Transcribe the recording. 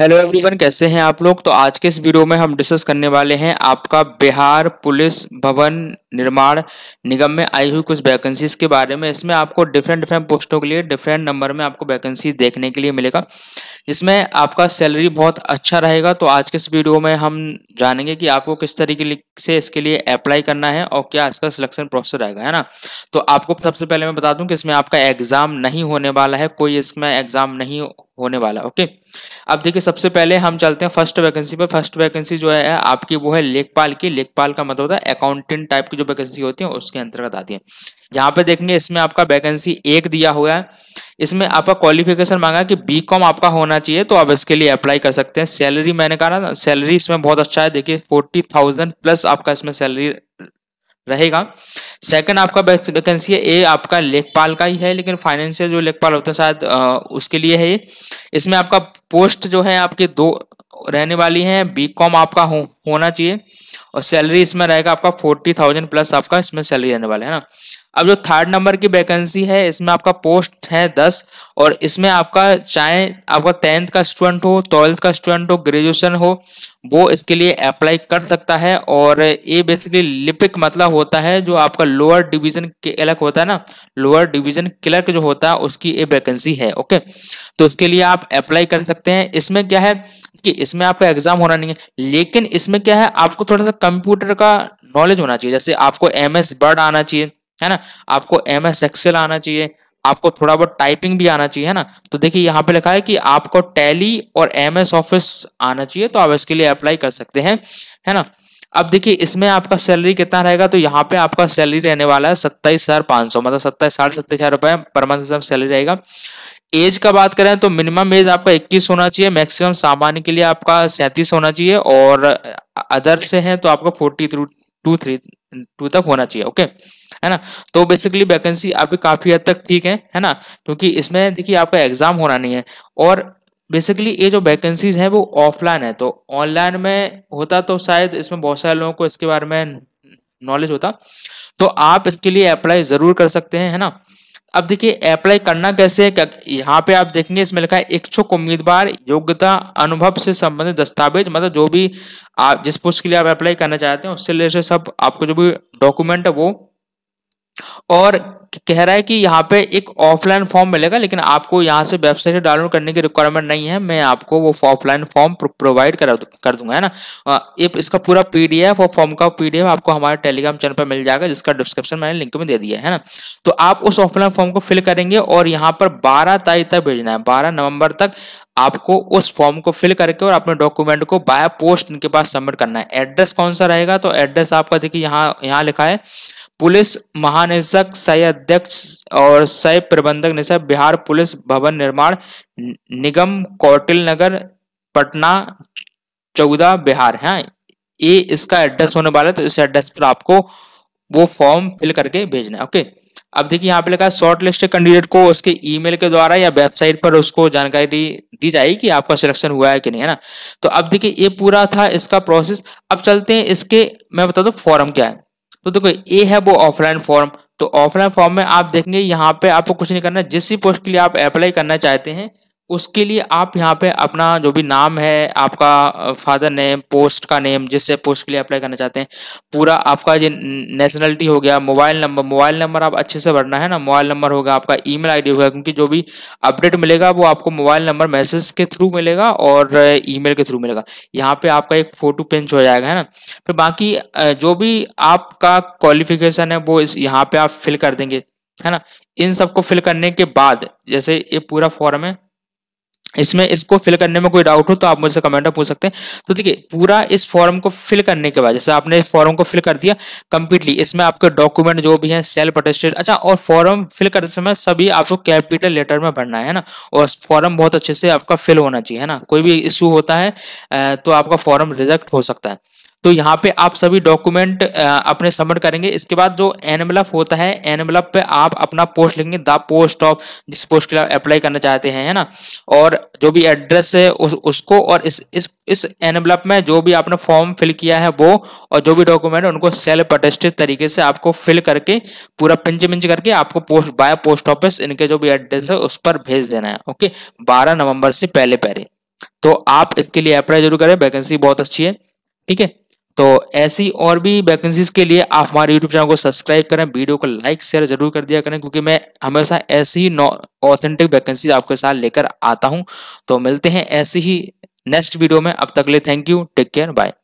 hello everyone कैसे हैं आप लोग तो आज के इस वीडियो में हम डिस्कस करने वाले हैं आपका बिहार पुलिस भवन निर्माण निगम में आई हुई कुछ वैकेंसीज के बारे में इसमें आपको डिफरेंट डिफरेंट पोस्टों के लिए डिफरेंट नंबर में आपको वैकेंसीज देखने के लिए मिलेगा जिसमें आपका सैलरी बहुत अच्छा रहेगा तो आज के इस वीडियो में हम जानेंगे कि आपको किस तरीके से इसके लिए अप्लाई करना है और क्या इसका सिलेक्शन प्रोसेस रहेगा है ना तो आपको सबसे पहले मैं बता दूँ कि इसमें आपका एग्जाम नहीं होने वाला है कोई इसमें एग्जाम नहीं होने वाला ओके अब देखिए सबसे पहले हम चलते हैं फर्स्ट वैकेंसी पर फर्स्ट वैकेंसी जो है आपकी वो है लेखपाल की लेखपाल का मतलब होता है अकाउंटेंट टाइप की जो वैकेंसी होती है उसके अंतर्गत आती है यहाँ पे देखेंगे इसमें आपका वैकेंसी एक दिया हुआ है इसमें आपका क्वालिफिकेशन मांगा कि बी कॉम आपका होना चाहिए तो आप इसके लिए अप्लाई कर सकते हैं सैलरी मैंने कहा ना सैलरी इसमें बहुत अच्छा है देखिए फोर्टी थाउजेंड प्लस आपका इसमें सैलरी रहेगा सेकंड आपका वैकेंसी है ए आपका लेखपाल का ही है लेकिन फाइनेंशियल जो लेखपाल होता है शायद उसके लिए है ये इसमें आपका पोस्ट जो है आपके दो रहने वाली है बी कॉम आपका हो होना चाहिए और सैलरी इसमें रहेगा आपका फोर्टी थाउजेंड प्लस आपका इसमें सैलरी रहने वाला है ना अब जो थर्ड नंबर की वैकेंसी है इसमें आपका पोस्ट है दस और इसमें आपका चाहे आपका टेंथ का स्टूडेंट हो ट्वेल्थ का स्टूडेंट हो ग्रेजुएशन हो वो इसके लिए अप्लाई कर सकता है और ये बेसिकली लिपिक मतलब होता है जो आपका लोअर डिवीजन के अलग होता है ना लोअर डिवीजन क्लर्क जो होता है उसकी ये वैकेंसी है ओके तो उसके लिए आप अप्लाई कर सकते हैं इसमें क्या है ठीक है इसमें आपका एग्जाम होना नहीं है लेकिन इसमें क्या है आपको थोड़ा सा कंप्यूटर का नॉलेज होना चाहिए जैसे आपको एम एस वर्ड आना चाहिए है ना आपको एम एस एक्सेल आना चाहिए आपको थोड़ा बहुत टाइपिंग भी आना चाहिए है ना तो देखिए यहाँ पे लिखा है कि आपको टैली और एम एस ऑफिस आना चाहिए तो आप इसके लिए अप्लाई कर सकते हैं है ना अब देखिए इसमें आपका सैलरी कितना रहेगा तो यहाँ पे आपका सैलरी रहने वाला है सत्ताईस हजार पाँच सौ मतलब सत्ताईस साढ़े सत्ताईस हजार रुपये पर मंथ सैलरी रहेगा एज का बात करें तो मिनिमम एज आपका 21 होना चाहिए मैक्सिमम सामान्य के लिए आपका सैंतीस होना चाहिए और अदर से है तो आपका forty through two three two तक होना चाहिए ओके है ना तो बेसिकली वैकेंसी आपकी काफी हद तक ठीक है है ना क्योंकि इसमें देखिए आपका एग्जाम होना नहीं है और बेसिकली ये जो वैकेंसीज हैं वो ऑफलाइन है तो ऑनलाइन में होता तो शायद इसमें बहुत सारे लोगों को इसके बारे में नॉलेज होता तो आप इसके लिए अप्लाई जरूर कर सकते हैं है ना अब देखिए अप्लाई करना कैसे है यहाँ पे आप देखेंगे इसमें लिखा है इच्छुक उम्मीदवार योग्यता अनुभव से संबंधित दस्तावेज मतलब जो भी आप जिस पोस्ट के लिए आप अप्लाई करना चाहते हैं उससे रिलेटेड सब आपको जो भी डॉक्यूमेंट है वो और कह रहा है कि यहाँ पे एक ऑफलाइन फॉर्म मिलेगा लेकिन आपको यहाँ से वेबसाइट डाउनलोड करने की रिक्वायरमेंट नहीं है मैं आपको वो ऑफलाइन फॉर्म प्रोवाइड कर, कर दूंगा है ना ये इसका पूरा पीडीएफ और फॉर्म का पीडीएफ आपको हमारे टेलीग्राम चैनल पर मिल जाएगा जिसका डिस्क्रिप्शन मैंने लिंक में दे दिया है ना तो आप उस ऑफलाइन फॉर्म को फिल करेंगे और यहाँ पर बारह तारीख तक भेजना है बारह नवंबर तक आपको उस फॉर्म को फिल करके और अपने डॉक्यूमेंट को बाय पोस्ट इनके पास सबमिट करना है एड्रेस कौन सा रहेगा तो एड्रेस आपका देखिए यहाँ यहाँ लिखा है पुलिस महानिदेशक सह अध्यक्ष और सह प्रबंधक निदेशक बिहार पुलिस भवन निर्माण निगम कौटिल नगर पटना चौदह बिहार है ये इसका एड्रेस होने वाला है तो इस एड्रेस पर आपको वो फॉर्म फिल करके भेजना है ओके अब देखिए यहाँ पे लिखा है शॉर्ट लिस्ट कैंडिडेट को उसके ईमेल के द्वारा या वेबसाइट पर उसको जानकारी दी दी जाएगी कि आपका सिलेक्शन हुआ है कि नहीं है ना तो अब देखिए ये पूरा था इसका प्रोसेस अब चलते हैं इसके मैं बता दू फॉर्म क्या है तो देखो ए है वो ऑफलाइन फॉर्म तो ऑफलाइन फॉर्म में आप देखेंगे यहाँ पे आपको कुछ नहीं करना जिस भी पोस्ट के लिए आप अप्लाई करना चाहते हैं उसके लिए आप यहाँ पे अपना जो भी नाम है आपका फादर नेम पोस्ट का नेम जिससे पोस्ट के लिए अप्लाई करना चाहते हैं पूरा आपका जो नेशनलिटी हो गया मोबाइल नंबर मोबाइल नंबर आप अच्छे से भरना है ना मोबाइल नंबर होगा आपका ईमेल आईडी होगा क्योंकि जो भी अपडेट मिलेगा वो आपको मोबाइल नंबर मैसेज के थ्रू मिलेगा और ई के थ्रू मिलेगा यहाँ पे आपका एक फोटो पेंच हो जाएगा है ना फिर बाकी जो भी आपका क्वालिफिकेशन है वो इस यहाँ पे आप फिल कर देंगे है ना इन सबको फिल करने के बाद जैसे ये पूरा फॉर्म है इसमें इसको फिल करने में कोई डाउट हो तो आप मुझसे कमेंट में पूछ सकते हैं तो देखिए पूरा इस फॉर्म को फिल करने के बाद जैसे आपने इस फॉर्म को फिल कर दिया कंप्लीटली इसमें आपके डॉक्यूमेंट जो भी हैं सेल्फ अटेस्टेड अच्छा और फॉर्म फिल करते समय सभी आपको कैपिटल लेटर में भरना है ना और फॉर्म बहुत अच्छे से आपका फिल होना चाहिए है ना कोई भी इश्यू होता है तो आपका फॉर्म रिजेक्ट हो सकता है तो यहाँ पे आप सभी डॉक्यूमेंट अपने सबमिट करेंगे इसके बाद जो एनवलप होता है एनवलप पे आप अपना पोस्ट लिखेंगे द पोस्ट ऑफ जिस पोस्ट के लिए अप्लाई करना चाहते हैं है ना और जो भी एड्रेस है उस, उसको और इस इस इस एनवलप में जो भी आपने फॉर्म फिल किया है वो और जो भी डॉक्यूमेंट है उनको सेल्फ अटेस्टेड तरीके से आपको फिल करके पूरा पिंच मिंच करके आपको पोस्ट बाय पोस्ट ऑफिस इनके जो भी एड्रेस है उस पर भेज देना है ओके बारह नवंबर से पहले पहले तो आप इसके लिए अप्लाई जरूर करें वैकेंसी बहुत अच्छी है ठीक है तो ऐसी और भी वैकेंसीज के लिए आप हमारे यूट्यूब चैनल को सब्सक्राइब करें वीडियो को लाइक शेयर जरूर कर दिया करें क्योंकि मैं हमेशा ऐसी ही ऑथेंटिक वैकेंसीज आपके साथ लेकर आता हूं तो मिलते हैं ऐसी ही नेक्स्ट वीडियो में अब तक ले thank you take care bye